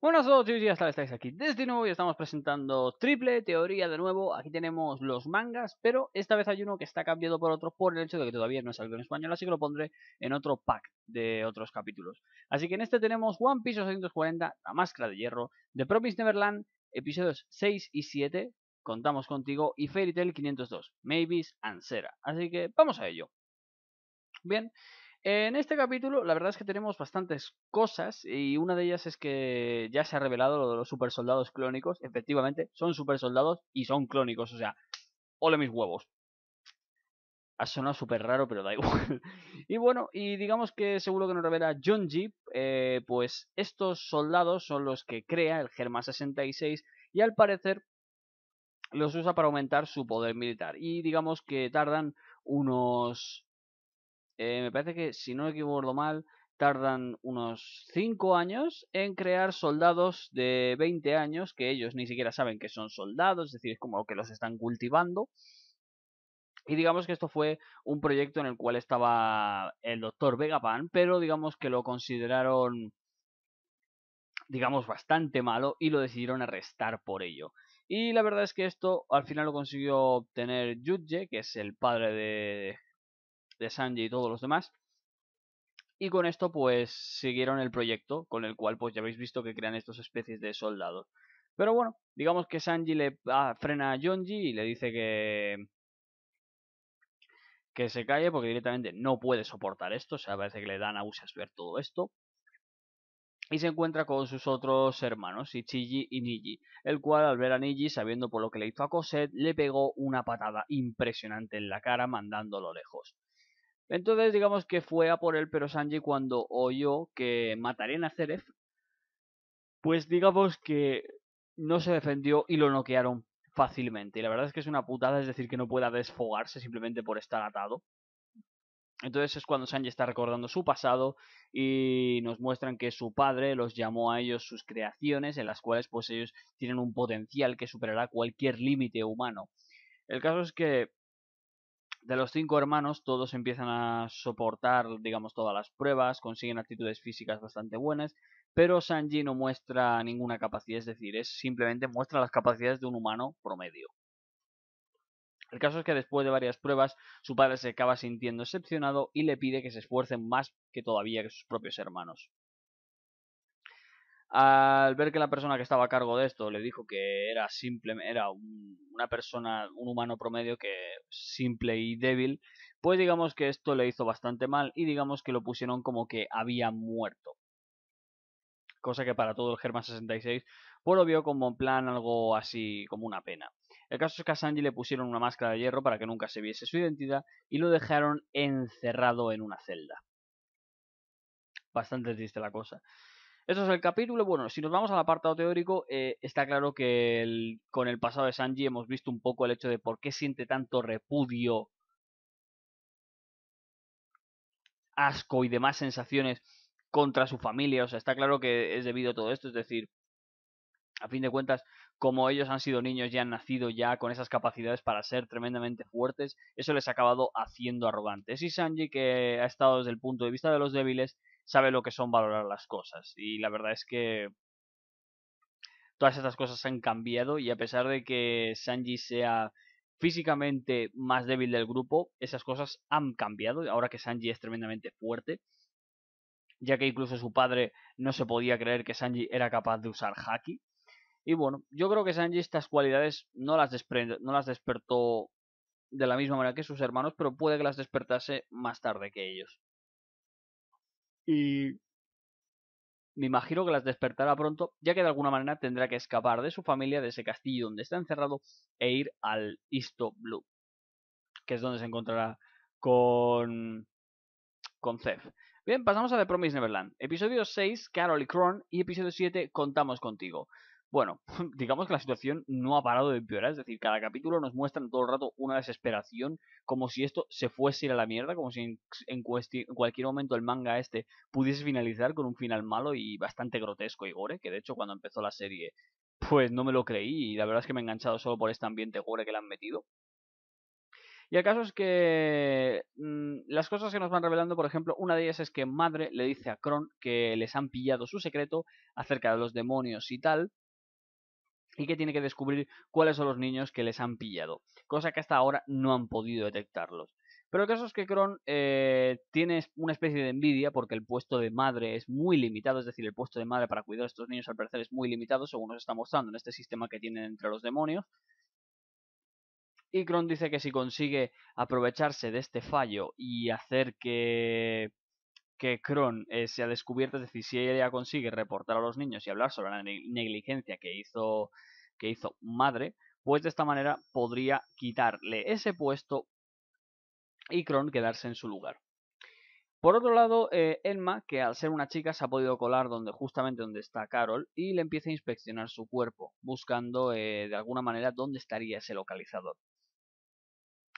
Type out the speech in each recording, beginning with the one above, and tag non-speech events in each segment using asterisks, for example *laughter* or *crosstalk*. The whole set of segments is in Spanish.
Buenas a todos y ya estáis aquí desde este nuevo y estamos presentando triple teoría de nuevo. Aquí tenemos los mangas, pero esta vez hay uno que está cambiado por otro por el hecho de que todavía no salió en español, así que lo pondré en otro pack de otros capítulos. Así que en este tenemos One Piece 840, La Máscara de Hierro, The Promise Neverland, episodios 6 y 7, Contamos Contigo y Fairy Tail 502, Mavis and Sera. Así que vamos a ello. Bien, en este capítulo, la verdad es que tenemos bastantes cosas y una de ellas es que ya se ha revelado lo de los supersoldados clónicos. Efectivamente, son supersoldados y son clónicos, o sea, ole mis huevos. Ha sonado súper raro, pero da *laughs* igual. y bueno, y digamos que seguro que nos revela John Jeep, eh, pues estos soldados son los que crea el Germa 66 y al parecer los usa para aumentar su poder militar. Y digamos que tardan unos eh, me parece que, si no me equivoco mal, tardan unos 5 años en crear soldados de 20 años que ellos ni siquiera saben que son soldados, es decir, es como que los están cultivando. Y digamos que esto fue un proyecto en el cual estaba el doctor Vegapan, pero digamos que lo consideraron, digamos, bastante malo y lo decidieron arrestar por ello. Y la verdad es que esto al final lo consiguió obtener Yudje, que es el padre de de Sanji y todos los demás. Y con esto pues siguieron el proyecto con el cual pues ya habéis visto que crean estas especies de soldados. Pero bueno, digamos que Sanji le ah, frena a Yonji y le dice que que se calle porque directamente no puede soportar esto, o sea, parece que le a náuseas ver todo esto. Y se encuentra con sus otros hermanos, Ichiji y Niji, el cual al ver a Niji, sabiendo por lo que le hizo a Cosette, le pegó una patada impresionante en la cara mandándolo lejos. Entonces, digamos que fue a por él, pero Sanji cuando oyó que matarían a Zeref. pues digamos que no se defendió y lo noquearon fácilmente. Y la verdad es que es una putada, es decir, que no pueda desfogarse simplemente por estar atado. Entonces es cuando Sanji está recordando su pasado y nos muestran que su padre los llamó a ellos sus creaciones, en las cuales pues ellos tienen un potencial que superará cualquier límite humano. El caso es que de los cinco hermanos, todos empiezan a soportar, digamos, todas las pruebas, consiguen actitudes físicas bastante buenas, pero Sanji no muestra ninguna capacidad, es decir, es simplemente muestra las capacidades de un humano promedio. El caso es que después de varias pruebas, su padre se acaba sintiendo excepcionado y le pide que se esfuercen más que todavía que sus propios hermanos. Al ver que la persona que estaba a cargo de esto le dijo que era simple, era un, una persona, un humano promedio que simple y débil, pues digamos que esto le hizo bastante mal y digamos que lo pusieron como que había muerto. Cosa que para todo el Germán 66 pues lo vio como en plan algo así como una pena. El caso es que a Sanji le pusieron una máscara de hierro para que nunca se viese su identidad y lo dejaron encerrado en una celda. Bastante triste la cosa. Eso es el capítulo. Bueno, si nos vamos al apartado teórico, eh, está claro que con el pasado de Sanji hemos visto un poco el hecho de por qué siente tanto repudio, asco y demás sensaciones contra su familia. O sea, está claro que es debido a todo esto. Es decir, a fin de cuentas, como ellos han sido niños y han nacido ya con esas capacidades para ser tremendamente fuertes, eso les ha acabado haciendo arrogantes. Y Sanji, que ha estado desde el punto de vista de los débiles, sabe lo que son valorar las cosas. Y la verdad es que todas estas cosas han cambiado y a pesar de que Sanji sea físicamente más débil del grupo, esas cosas han cambiado ahora que Sanji es tremendamente fuerte, ya que incluso su padre no se podía creer que Sanji era capaz de usar haki. Y bueno, yo creo que Sanji estas cualidades no las, no las despertó de la misma manera que sus hermanos, pero puede que las despertase más tarde que ellos. Y me imagino que las despertará pronto, ya que de alguna manera tendrá que escapar de su familia, de ese castillo donde está encerrado, e ir al Isto Blue, que es donde se encontrará con, con zef Bien, pasamos a The Promise Neverland. Episodio 6, Carol y Kron, y episodio 7, Contamos contigo. Bueno, *laughs* digamos que la situación no ha parado de empeorar, es decir, cada capítulo nos muestra en todo el rato una desesperación, como si esto se fuese ir a la mierda, como si en, cualquier momento el manga este pudiese finalizar con un final malo y bastante grotesco y gore, que de hecho cuando empezó la serie pues no me lo creí y la verdad es que me he enganchado solo por este ambiente gore que le han metido. Y el caso es que mm, las cosas que nos van revelando, por ejemplo, una de ellas es que Madre le dice a Kron que les han pillado su secreto acerca de los demonios y tal, y que tiene que descubrir cuáles son los niños que les han pillado, cosa que hasta ahora no han podido detectarlos. Pero el caso es que Kron eh, tiene una especie de envidia porque el puesto de madre es muy limitado, es decir, el puesto de madre para cuidar a estos niños al parecer es muy limitado, según nos está mostrando en este sistema que tienen entre los demonios. Y Kron dice que si consigue aprovecharse de este fallo y hacer que que Kron eh, se ha descubierto, es decir, si ella consigue reportar a los niños y hablar sobre la negligencia que hizo, que hizo madre, pues de esta manera podría quitarle ese puesto y Kron quedarse en su lugar. Por otro lado, eh, Elma, que al ser una chica se ha podido colar donde justamente donde está Carol y le empieza a inspeccionar su cuerpo, buscando eh, de alguna manera dónde estaría ese localizador.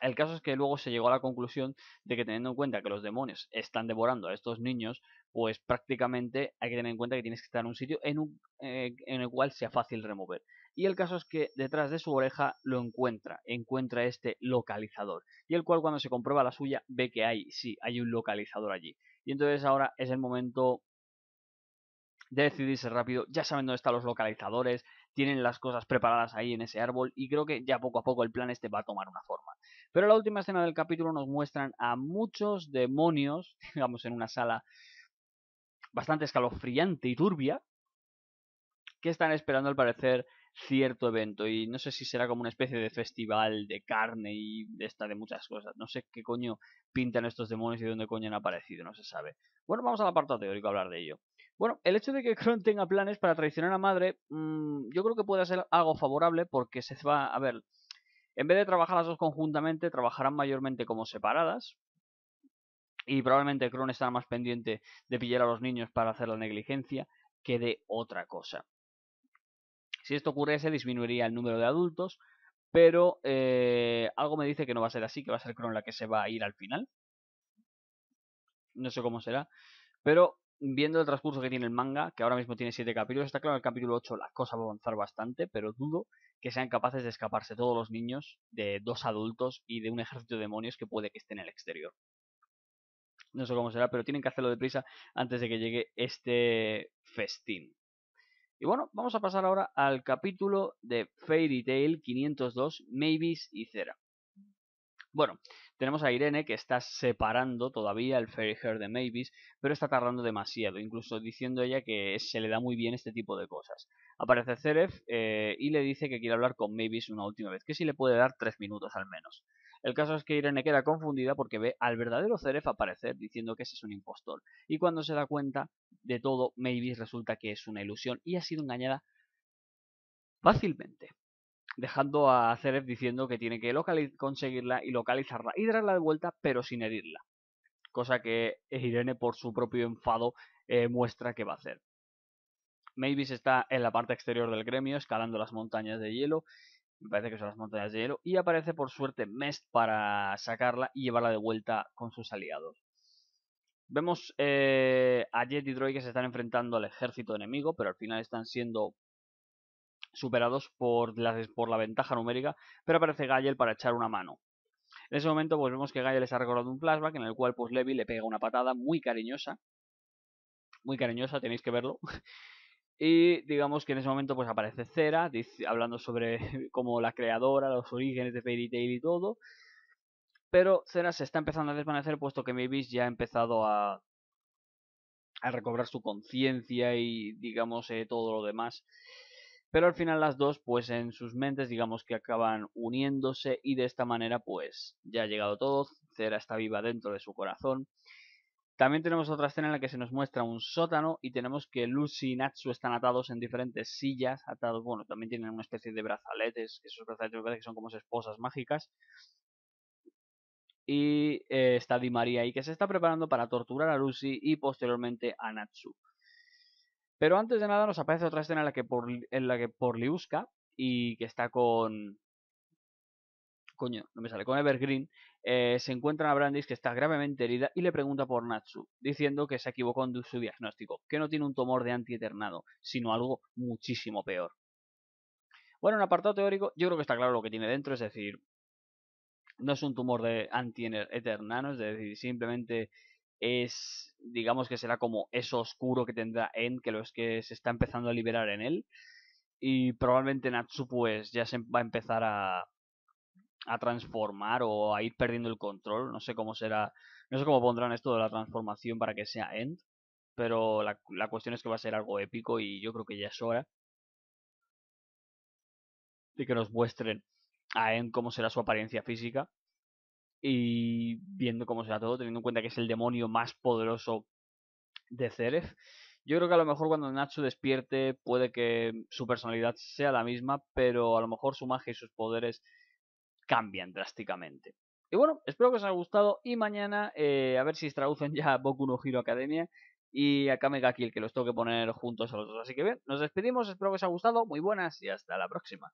El caso es que luego se llegó a la conclusión de que teniendo en cuenta que los demonios están devorando a estos niños, pues prácticamente hay que tener en cuenta que tienes que estar en un sitio eh, en, el cual sea fácil remover. Y el caso es que detrás de su oreja lo encuentra, encuentra este localizador, y el cual cuando se comprueba la suya ve que hay, sí, hay un localizador allí. Y entonces ahora es el momento de decidirse rápido, ya saben dónde están los localizadores, tienen las cosas preparadas ahí en ese árbol y creo que ya poco a poco el plan este va a tomar una forma. Pero la última escena del capítulo nos muestran a muchos demonios, *laughs* digamos, en una sala bastante escalofriante y turbia, que están esperando al parecer cierto evento y no sé si será como una especie de festival de carne y de esta de muchas cosas. No sé qué coño pintan estos demonios y dónde coño han aparecido, no se sabe. Bueno, vamos al apartado teórico a hablar de ello. Bueno, el hecho de que Kron tenga planes para traicionar a Madre, mm, yo creo que puede ser algo favorable porque se va a ver, en vez de trabajar las dos conjuntamente, trabajarán mayormente como separadas. Y probablemente Kron estará más pendiente de pillar a los niños para hacer la negligencia que de otra cosa. Si esto ocurriese, disminuiría el número de adultos, pero eh, algo me dice que no va a ser así, que va a ser Kron la que se va a ir al final. No sé cómo será, pero viendo el transcurso que tiene el manga, que ahora mismo tiene 7 capítulos, está claro en el capítulo 8 la cosa va a avanzar bastante, pero dudo que sean capaces de escaparse todos los niños de dos adultos y de un ejército de demonios que puede que esté en el exterior. No sé cómo será, pero tienen que hacerlo deprisa antes de que llegue este festín. Y bueno, vamos a pasar ahora al capítulo de Fairy Tail 502, Mavis y Cera. Bueno, tenemos a Irene que está separando todavía el Fairy Hair de Mavis, pero está tardando demasiado, incluso diciendo ella que se le da muy bien este tipo de cosas. Aparece Ceref eh, y le dice que quiere hablar con Mavis una última vez, que si le puede dar tres minutos al menos. El caso es que Irene queda confundida porque ve al verdadero Ceref aparecer diciendo que ese es un impostor. Y cuando se da cuenta de todo, Mavis resulta que es una ilusión y ha sido engañada fácilmente dejando a Zeref diciendo que tiene que conseguirla y localizarla y darla de vuelta, pero sin herirla. Cosa que Irene, por su propio enfado, eh, muestra que va a hacer. Mavis está en la parte exterior del gremio, escalando las montañas de hielo. Me parece que son las montañas de hielo. Y aparece, por suerte, Mest para sacarla y llevarla de vuelta con sus aliados. Vemos eh, a Jet y Droid que se están enfrentando al ejército enemigo, pero al final están siendo superados por, por la ventaja numérica, pero aparece Gael para echar una mano. En ese momento pues, vemos que les ha recordado un flashback en el cual pues Levi le pega una patada muy cariñosa, muy cariñosa, tenéis que verlo. *laughs* Y digamos que en ese momento pues aparece Cera, hablando sobre *laughs* como la creadora, los orígenes de Fairy Tail y todo. Pero Cera se está empezando a desvanecer puesto que Mavis ya ha empezado a, a recobrar su conciencia y digamos eh, todo lo demás pero al final las dos pues en sus mentes digamos que acaban uniéndose y de esta manera pues ya ha llegado todo, Cera está viva dentro de su corazón. También tenemos otra escena en la que se nos muestra un sótano y tenemos que Lucy y Natsu están atados en diferentes sillas, atados, bueno, también tienen una especie de brazaletes, esos brazaletes me parece que son como esposas mágicas. Y eh, está Di María ahí que se está preparando para torturar a Lucy y posteriormente a Natsu. Pero antes de nada nos aparece otra escena en la que por, la que por Liuska y que está con... Coño, no me sale, con Evergreen, eh, se encuentra a Brandis que está gravemente herida y le pregunta por Natsu, diciendo que se equivocó en su diagnóstico, que no tiene un tumor de antieternado, sino algo muchísimo peor. Bueno, en apartado teórico, yo creo que está claro lo que tiene dentro, es decir, no es un tumor de anti es decir, simplemente es, digamos que será como eso oscuro que tendrá End, que lo es que se está empezando a liberar en él. Y probablemente Natsu pues ya se va a empezar a, transformar o a ir perdiendo el control. No sé cómo será, no sé cómo pondrán esto de la transformación para que sea End. Pero la, la cuestión es que va a ser algo épico y yo creo que ya es hora de que nos muestren a End cómo será su apariencia física y viendo cómo será todo, teniendo en cuenta que es el demonio más poderoso de Zeref Yo creo que a lo mejor cuando Nacho despierte puede que su personalidad sea la misma, pero a lo mejor su magia y sus poderes cambian drásticamente. Y bueno, espero que os haya gustado y mañana eh, a ver si traducen *laughs* ya Boku no Hero Academia y a aquí el que los tengo que poner juntos a los dos. Así que bien, nos despedimos, espero que os haya gustado, muy buenas y hasta la próxima.